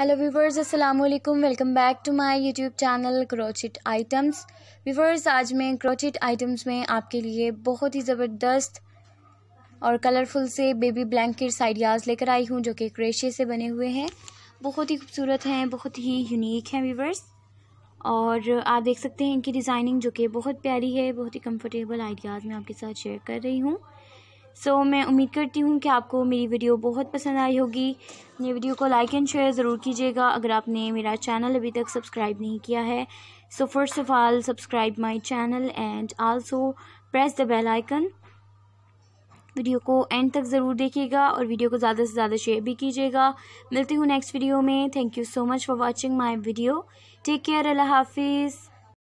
hello viewers अस्सलाम वालेकुम welcome back to my YouTube channel crochet items viewers आज मैं क्रोचिट आइटम्स में आपके लिए बहुत ही ज़बरदस्त और कलरफुल से बेबी ब्लैंकेट्स आइडियाज़ लेकर आई हूँ जो कि क्रेशे से बने हुए हैं बहुत ही खूबसूरत हैं बहुत ही यूनिक हैं व्यूवर्स और आप देख सकते हैं इनकी डिज़ाइनिंग जो कि बहुत प्यारी है बहुत ही कम्फर्टेबल आइडियाज़ मैं आपके साथ शेयर कर रही हूँ सो so, मैं उम्मीद करती हूँ कि आपको मेरी वीडियो बहुत पसंद आई होगी मेरी वीडियो को लाइक एंड शेयर ज़रूर कीजिएगा अगर आपने मेरा चैनल अभी तक सब्सक्राइब नहीं किया है so first of all subscribe my channel and also press the bell icon video को एंड तक ज़रूर देखिएगा और वीडियो को ज़्यादा से ज़्यादा शेयर भी कीजिएगा मिलती हूँ नेक्स्ट वीडियो में thank you so much for watching my video take care अल्लाह हाफिज़